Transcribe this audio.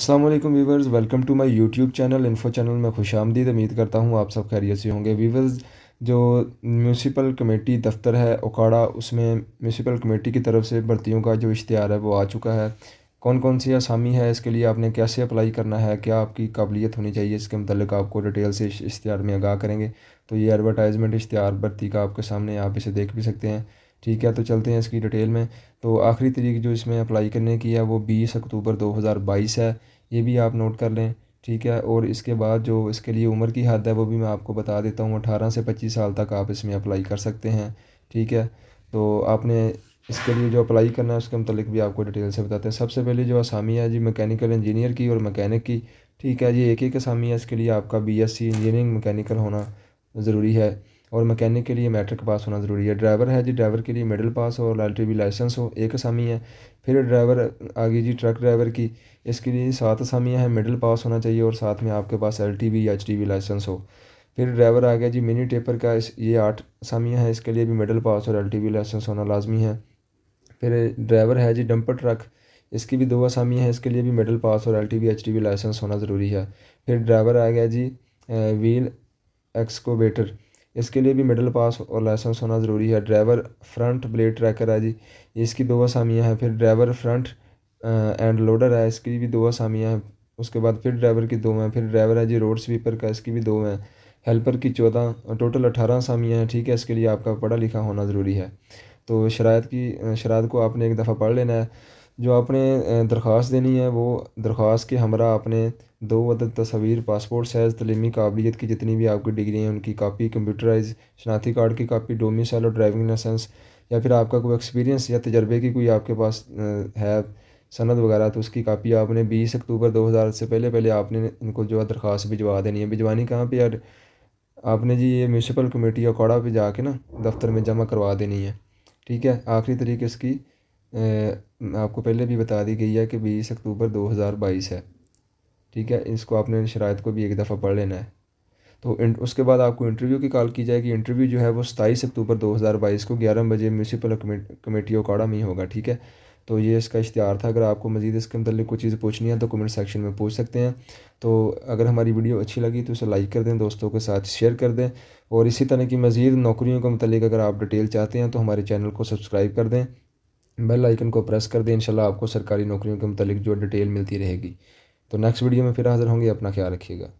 Aslam viewers welcome to my YouTube channel info channel में खुश आमदीद उम्मीद करता हूँ आप सब खैरियत से होंगे वीवर्स जो म्यूनसिपल कमेटी दफ्तर है ओकाड़ा उसमें म्यूनसिपल कमेटी की तरफ से भर्तियों का जो इश्तहार है वो आ चुका है कौन कौन सी आसामी है इसके लिए आपने कैसे अप्लाई करना है क्या आपकी काबिलियत होनी चाहिए इसके मतलब आपको डिटेल से इश्तहार में आगाह करेंगे तो ये एडवर्टाइजमेंट इश्तहार भर्ती का आपके सामने आप इसे देख भी सकते हैं ठीक है तो चलते हैं इसकी डिटेल में तो आखिरी तरीक जो इसमें अप्लाई करने की है वो बीस अक्टूबर दो हज़ार बाईस है ये भी आप नोट कर लें ठीक है और इसके बाद जो इसके लिए उम्र की हद है वो भी मैं आपको बता देता हूँ अठारह से पच्चीस साल तक आप इसमें अप्लाई कर सकते हैं ठीक है तो आपने इसके लिए जो अप्लाई करना है उसके मतलब भी आपको डिटेल से बताते हैं सबसे पहले जो आसामी है जी मैकेनिकल इंजीनियर की और मैकेनिक की ठीक है ये एक एक आसामी है इसके लिए आपका बीएससी इंजीनियरिंग मैकेनिकल होना ज़रूरी है और मैकेनिक के लिए मैट्रिक पास होना ज़रूरी है ड्राइवर है जी ड्राइवर के लिए मिडिल पास हो टी बी लाइसेंस हो एक असामी है फिर ड्राइवर आ गई जी ट्रक ड्राइवर की इसके लिए सात असामियाँ हैं मिडिल पास होना चाहिए और साथ में आपके पास एल टी या एच लाइसेंस हो फिर ड्राइवर आ गया जी मिनी टेपर का इस ये आठ असामियाँ हैं इसके लिए भी मिडिल पास और एल लाइसेंस होना लाजमी है फिर ड्राइवर है जी डंपर ट्रक इसकी भी दो असामियाँ हैं इसके लिए भी मिडिल पास और एल टी लाइसेंस होना ज़रूरी है फिर ड्राइवर आ गया जी व्हील एक्सकोवेटर इसके लिए भी मिडल पास और लाइसेंस होना ज़रूरी है ड्राइवर फ्रंट ब्लेड ट्रैकर है जी इसकी दो आसामियाँ हैं फिर ड्राइवर फ्रंट एंड लोडर है इसकी भी दो आसामियाँ हैं उसके बाद फिर ड्राइवर की दो हैं फिर ड्राइवर है जी रोड स्वीपर का इसकी भी दो हैं हेल्पर की चौदह टोटल अठारह आसामियाँ हैं ठीक है इसके लिए आपका पढ़ा लिखा होना ज़रूरी है तो शरात की शरात को आपने एक दफ़ा पढ़ लेना है जो आपने दरख्वास्त देनी है वो दरख्वास्त के हमरा आपने दो अदद तस्वीर पासपोर्ट साइज़ तलीमी काबिलियत की जितनी भी आपकी डिग्री है उनकी कापी कंप्यूटराइज शनाती कार्ड की कापी डोमिसल और ड्राइविंग लाइसेंस या फिर आपका कोई एक्सपीरियंस या तजर्बे की कोई आपके पास है सनद वगैरह तो उसकी कापी आपने बीस अक्टूबर दो हज़ार से पहले पहले आपने इनको जो है दरख्वास्त भिजवा देनी है भिजवानी कहाँ पर यार आपने जी ये म्यूनसिपल कमेटी अकौड़ा पर जाके ना दफ्तर में जमा करवा देनी है ठीक है आखिरी तरीके इसकी आपको पहले भी बता दी गई है कि बीस अक्टूबर दो हज़ार बाईस है ठीक है इसको आपने शरात को भी एक दफ़ा पढ़ लेना है तो उसके बाद आपको इंटरव्यू की कॉल की जाएगी इंटरव्यू जो है वो सताईस अक्टूबर दो हज़ार बाईस को ग्यारह बजे म्यूनसिपल कमेटी ओकाड़ा में होगा ठीक है तो ये इसका इश्तहार था अगर आपको मजीद इसके मतलब कुछ चीज़ पूछनी है तो कमेंट सेक्शन में पूछ सकते हैं तो अगर हमारी वीडियो अच्छी लगी तो उसे लाइक कर दें दोस्तों के साथ शेयर कर दें और इसी तरह की मज़ीद नौकरियों के मतलब अगर आप डिटेल चाहते हैं तो हमारे चैनल को सब्सक्राइब कर दें बेल आइकन को प्रेस कर दें इंशाल्लाह आपको सरकारी नौकरियों के मतलब जो डिटेल मिलती रहेगी तो नेक्स्ट वीडियो में फिर हाज़िर होंगे अपना ख्याल रखिएगा